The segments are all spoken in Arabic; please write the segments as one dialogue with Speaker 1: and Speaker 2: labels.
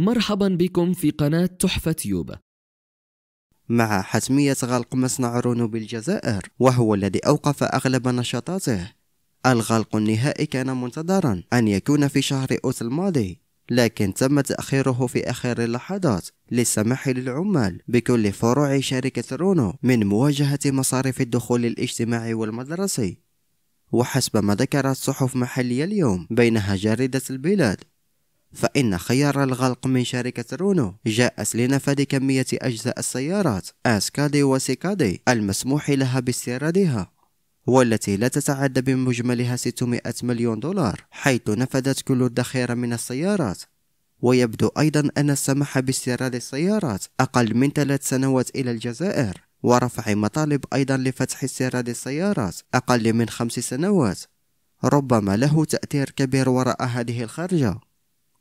Speaker 1: مرحبا بكم في قناة تحفة يوبا مع حتمية غلق مصنع رونو بالجزائر وهو الذي أوقف أغلب نشاطاته الغلق النهائي كان منتظرا أن يكون في شهر أوت الماضي لكن تم تأخيره في آخر اللحظات للسماح للعمال بكل فروع شركة رونو من مواجهة مصاريف الدخول الاجتماعي والمدرسي وحسب ما ذكرت صحف محلية اليوم بينها جريدة البلاد فإن خيار الغلق من شركة رونو جاءت لنفاد كمية أجزاء السيارات أسكادي وسيكادي المسموح لها باستيرادها والتي لا تتعدى بمجملها 600 مليون دولار حيث نفذت كل الذخيرة من السيارات ويبدو أيضا أن السماح باستيراد السيارات أقل من ثلاث سنوات إلى الجزائر ورفع مطالب أيضا لفتح استيراد السيارات أقل من خمس سنوات ربما له تأثير كبير وراء هذه الخرجة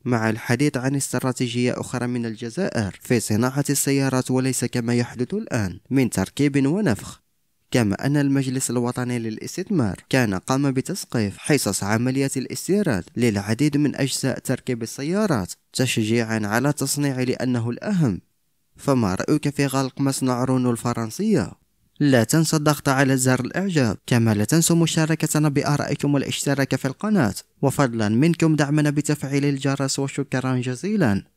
Speaker 1: مع الحديث عن استراتيجية أخرى من الجزائر في صناعة السيارات وليس كما يحدث الآن من تركيب ونفخ كما أن المجلس الوطني للاستثمار كان قام بتسقيف حصص عملية الاستيراد للعديد من أجزاء تركيب السيارات تشجيعا على التصنيع لأنه الأهم فما رأيك في غلق مصنع رونو الفرنسية؟ لا تنسى الضغط على زر الإعجاب كما لا تنسوا مشاركتنا بآرائكم والاشتراك في القناة وفضلا منكم دعمنا بتفعيل الجرس وشكرا جزيلا